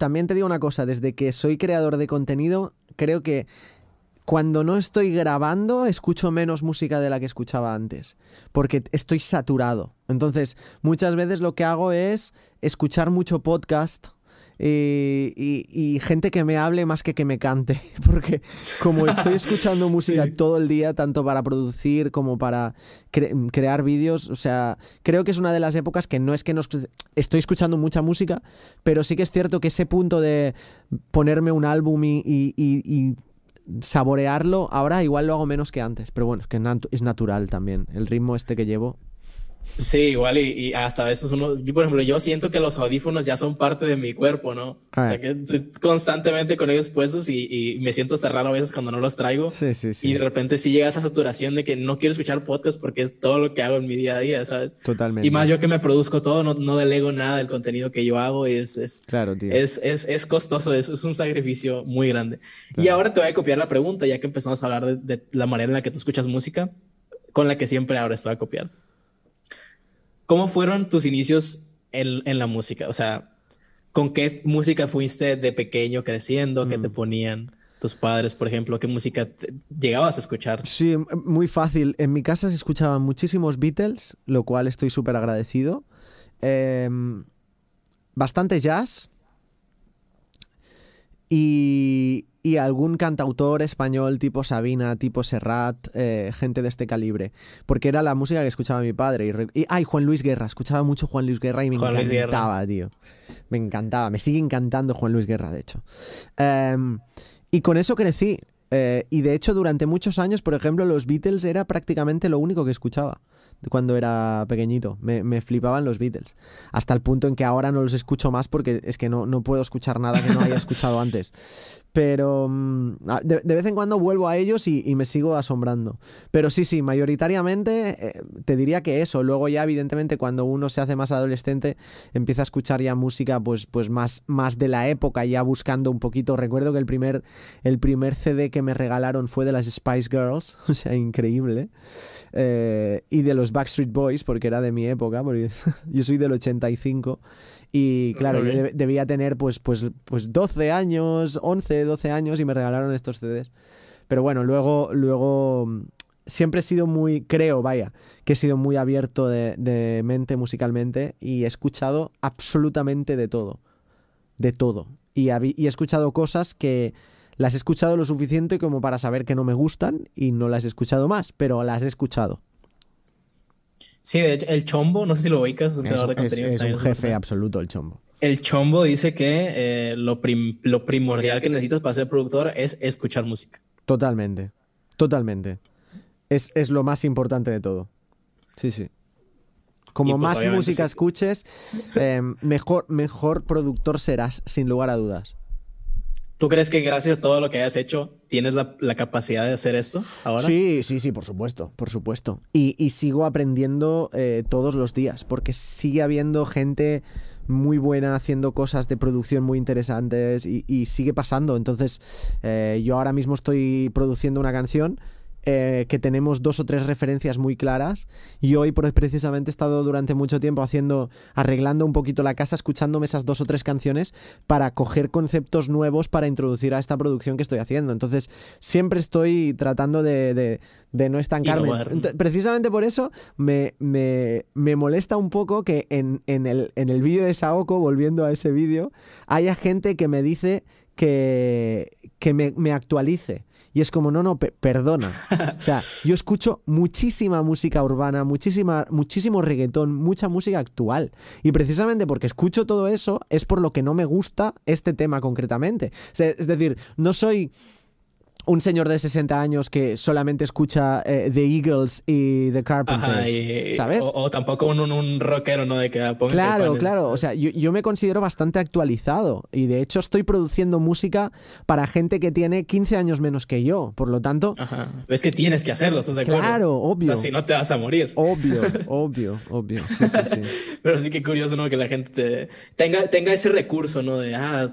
también te digo una cosa, desde que soy creador de contenido, creo que cuando no estoy grabando, escucho menos música de la que escuchaba antes, porque estoy saturado. Entonces, muchas veces lo que hago es escuchar mucho podcast eh, y, gente que me hable más que que me cante, porque como estoy escuchando música todo el día, tanto para producir como para crear vídeos, o sea, creo que es una de las épocas que no es que no estoy escuchando mucha música, pero sí que es cierto que ese punto de ponerme un álbum y, y saborearlo, ahora igual lo hago menos que antes, pero bueno, es que es natural también, el ritmo este que llevo. Sí, igual y, hasta a veces uno, por ejemplo, yo siento que los audífonos ya son parte de mi cuerpo, ¿no? o sea, ah. que estoy constantemente con ellos puestos y, me siento hasta raro a veces cuando no los traigo. Sí, sí, sí. Y de repente sí llega esa saturación de que no quiero escuchar podcast porque es todo lo que hago en mi día a día, ¿sabes? Totalmente. Y más yo que me produzco todo, no, delego nada del contenido que yo hago y es... es claro, tío. Es, costoso, es, es un sacrificio muy grande. Y ahora te voy a copiar la pregunta, ya que empezamos a hablar de, de la manera en la que tú escuchas música, con la que siempre ahora estoy a copiar. ¿Cómo fueron tus inicios en, la música? O sea, ¿con qué música fuiste de pequeño creciendo? ¿Qué te mm. ponían? tus padres, por ejemplo, qué música llegabas a escuchar? Sí, muy fácil. En mi casa se escuchaban muchísimos Beatles, lo cual estoy súper agradecido. Em, bastante jazz. Y y, algún cantautor español tipo Sabina, tipo Serrat, eh, gente de este calibre. Porque era la música que escuchaba mi padre. Y, ay, Juan Luis Guerra, escuchaba mucho Juan Luis Guerra y me encantaba, tío. Me encantaba, me sigue encantando Juan Luis Guerra, de hecho. Em, y con eso crecí. Eh, y de hecho, durante muchos años, por ejemplo, los Beatles era prácticamente lo único que escuchaba cuando era pequeñito. Me, flipaban los Beatles. Hasta el punto en que ahora no los escucho más porque es que no, puedo escuchar nada que no haya escuchado antes. Pero mm, de, vez en cuando vuelvo a ellos y, me sigo asombrando. Pero sí, sí, mayoritariamente eh, te diría que eso. Luego ya, evidentemente, cuando uno se hace más adolescente, empieza a escuchar ya música pues, pues más, más de la época, ya buscando un poquito. Recuerdo que el primer, el primer CD que me regalaron fue de las Spice Girls, o sea, increíble. Eh, y de los Backstreet Boys, porque era de mi época, porque yo soy del 85. Y ah, claro, yo debía tener pues, pues, pues 12 años, 11, 12 años y me regalaron estos CDs. Pero bueno, luego, luego siempre he sido muy, creo, vaya, que he sido muy abierto de, mente musicalmente y he escuchado absolutamente de todo. De todo. Y, y he escuchado cosas que las he escuchado lo suficiente como para saber que no me gustan y no las he escuchado más, pero las he escuchado. Sí, el Chombo, no sé si lo ubicas, es un creador jefe absoluto el Chombo. El Chombo dice que eh, lo, primordial que necesitas para ser productor es escuchar música. Totalmente, totalmente. Es, lo más importante de todo. Sí, sí. Como pues, más música escuches, em, mejor, mejor productor serás, sin lugar a dudas. ¿Tú crees que gracias a todo lo que hayas hecho tienes la, capacidad de hacer esto ahora? Sí, sí, sí, por supuesto, por supuesto. Y, sigo aprendiendo eh, todos los días, porque sigue habiendo gente muy buena haciendo cosas de producción muy interesantes y, sigue pasando. Entonces, eh, yo ahora mismo estoy produciendo una canción eh, que tenemos dos o tres referencias muy claras. Y hoy, pues, precisamente, he estado durante mucho tiempo haciendo, arreglando un poquito la casa, escuchándome esas dos o tres canciones para coger conceptos nuevos para introducir a esta producción que estoy haciendo. Entonces, siempre estoy tratando de, no estancarme. precisamente por eso me, molesta un poco que en, el, en el vídeo de Saoko, volviendo a ese vídeo, haya gente que me dice que, que me, actualice. Y es como, no, no, perdona. o sea, yo escucho muchísima música urbana, muchísima, muchísimo reggaetón, mucha música actual. Y precisamente porque escucho todo eso es por lo que no me gusta este tema concretamente. es decir, no soy un señor de 60 años que solamente escucha eh, The Eagles y The Carpenters, ¿sabes? O, tampoco un, un, rockero, ¿no? De Claro, claro. O sea, yo, me considero bastante actualizado y de hecho estoy produciendo música para gente que tiene 15 años menos que yo. Por lo tanto... Es que tienes que hacerlo, ¿estás de acuerdo? Claro, obvio. O sea, si no te vas a morir. Obvio, obvio, obvio. Pero sí que curioso, ¿no? Que la gente tenga, tenga ese recurso, ¿no? De, ah,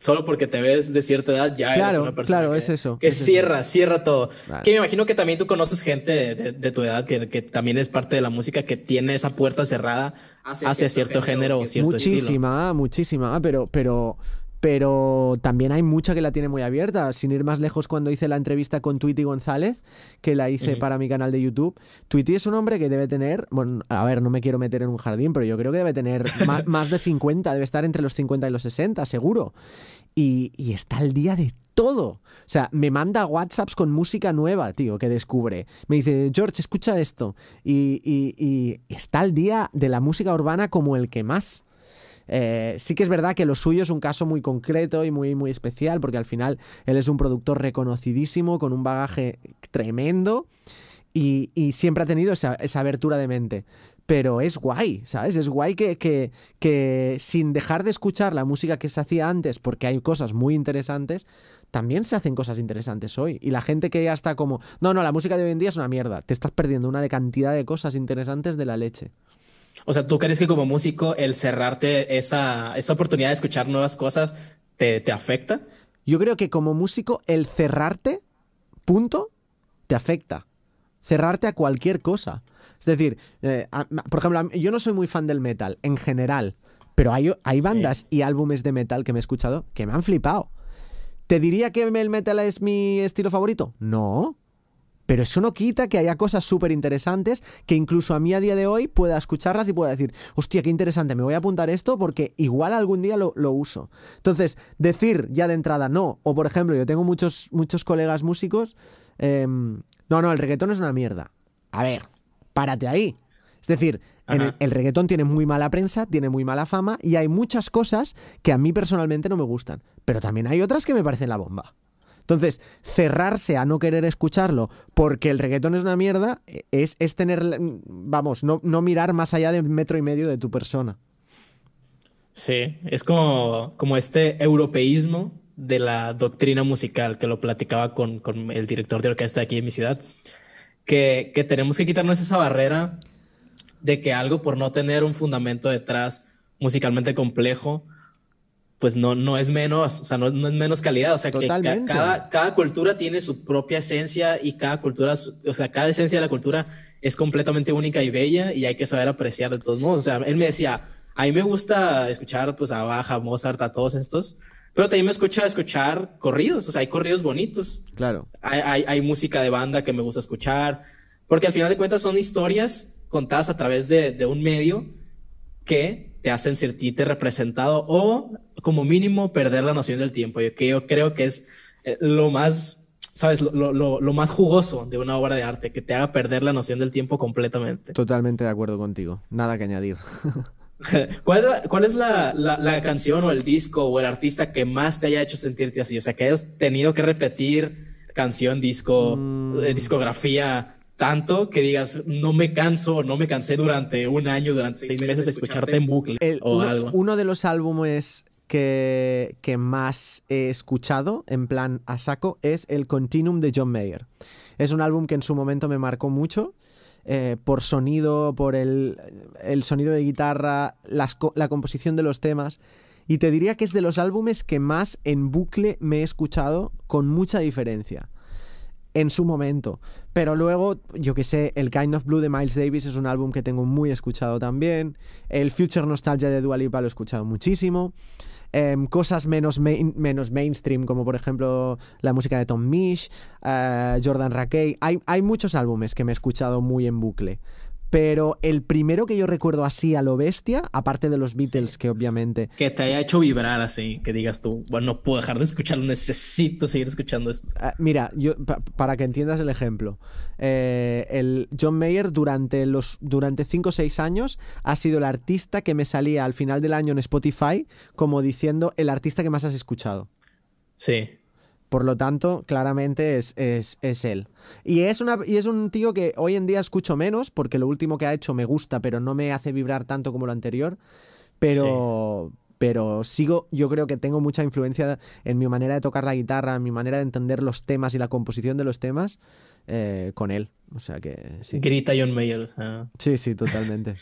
solo porque te ves de cierta edad ya claro, eres una persona. que, es eso. Que cierra, cierra todo. Que me imagino que también tú conoces gente de, tu edad que, que, también es parte de la música que tiene esa puerta cerrada hacia, cierto, género, o cierto muchísima, estilo. Muchísima, muchísima. Ah, pero pero también hay mucha que la tiene muy abierta. Sin ir más lejos, cuando hice la entrevista con Tweety González, que la hice para mi canal de YouTube, Tweety es un hombre que debe tener, bueno, a ver, no me quiero meter en un jardín, pero yo creo que debe tener más, de 50, debe estar entre los 50 y los 60, seguro. Y, está al día de todo. O sea, me manda WhatsApps con música nueva, tío, que descubre. Me dice, George, escucha esto. Y, y está al día de la música urbana como el que más. Eh, sí que es verdad que lo suyo es un caso muy concreto y muy, muy especial, porque al final él es un productor reconocidísimo, con un bagaje tremendo. Y, siempre ha tenido esa, abertura de mente pero es guay, ¿sabes? Es guay que, sin dejar de escuchar la música que se hacía antes, porque hay cosas muy interesantes, también se hacen cosas interesantes hoy. Y la gente que ya está como, no, no, la música de hoy en día es una mierda, te estás perdiendo una cantidad de cosas interesantes de la leche. O sea, ¿tú crees que como músico el cerrarte esa, oportunidad de escuchar nuevas cosas te, afecta? Yo creo que como músico el cerrarte, punto, te afecta. Cerrarte a cualquier cosa. Es decir, eh, por ejemplo, yo no soy muy fan del metal en general, pero hay, hay bandas y álbumes de metal que me he escuchado que me han flipado. ¿Te diría que el metal es mi estilo favorito? No, pero eso no quita que haya cosas súper interesantes que incluso a mí a día de hoy pueda escucharlas y pueda decir, hostia, qué interesante, me voy a apuntar esto porque igual algún día lo, uso. Entonces, decir ya de entrada no, o por ejemplo, yo tengo muchos, muchos colegas músicos, em, no, no, el reggaetón es una mierda. A ver, párate ahí. Es decir, el, reggaetón tiene muy mala prensa, tiene muy mala fama y hay muchas cosas que a mí personalmente no me gustan. Pero también hay otras que me parecen la bomba. Entonces, cerrarse a no querer escucharlo porque el reggaetón es una mierda e, es, es tener, mm, vamos, no, mirar más allá de metro y medio de tu persona. Sí, es como, como este europeísmo de la doctrina musical que lo platicaba con, el director de orquesta aquí en mi ciudad, que, que tenemos que quitarnos esa barrera de que algo por no tener un fundamento detrás musicalmente complejo pues no, no es menos, o sea, no, no es menos calidad, o sea, que cada, cada cultura tiene su propia esencia y cada cultura, o sea, cada esencia de la cultura es completamente única y bella y hay que saber apreciar de todos modos. O sea, él me decía, a mí me gusta escuchar pues a Baja, Mozart, a todos estos, pero también me escucha escuchar corridos, o sea, hay corridos bonitos. Claro. Hay, hay, hay música de banda que me gusta escuchar, porque al final de cuentas son historias contadas a través de, de un medio que te hacen sentirte representado o como mínimo perder la noción del tiempo, que yo creo que es eh, lo más, sabes, lo, lo, lo, más jugoso de una obra de arte, que te haga perder la noción del tiempo completamente. Totalmente de acuerdo contigo, nada que añadir. ¿Cuál, ¿Cuál, es la, la, canción o el disco o el artista que más te haya hecho sentirte así? O sea, que hayas tenido que repetir canción, disco, mm. eh, discografía, tanto que digas, no me canso, no me cansé durante un año, durante seis meses de escucharte en bucle o algo. Uno de los álbumes que, más he escuchado en plan a saco es el Continuum de John Mayer. Es un álbum que en su momento me marcó mucho. Eh, por sonido, por el, sonido de guitarra, la composición de los temas. Y te diría que es de los álbumes que más en bucle me he escuchado con mucha diferencia en su momento. Pero luego, yo que sé, el Kind of Blue de Miles Davis es un álbum que tengo muy escuchado también. El Future Nostalgia de Dua Lipa lo he escuchado muchísimo. Em, cosas menos, menos mainstream, como por ejemplo la música de Tom Misch, eh, Jordan raquel Hay, hay muchos álbumes que me he escuchado muy en bucle. Pero el primero que yo recuerdo así a lo bestia, aparte de los Beatles, que obviamente. Que te haya hecho vibrar así, que digas tú, bueno, no puedo dejar de escucharlo, necesito seguir escuchando esto. Ah, mira, yo, para que entiendas el ejemplo, eh, el John Mayer durante, los, durante 5 o seis años ha sido el artista que me salía al final del año en Spotify como diciendo el artista que más has escuchado. Sí. Por lo tanto, claramente es, él. Y es, una, y es un tío que hoy en día escucho menos, porque lo último que ha hecho me gusta, pero no me hace vibrar tanto como lo anterior. Pero, pero sigo, yo creo que tengo mucha influencia en mi manera de tocar la guitarra, en mi manera de entender los temas y la composición de los temas eh, con él. O sea que sí. Grita John Mayer, o sea. Sí, sí, totalmente.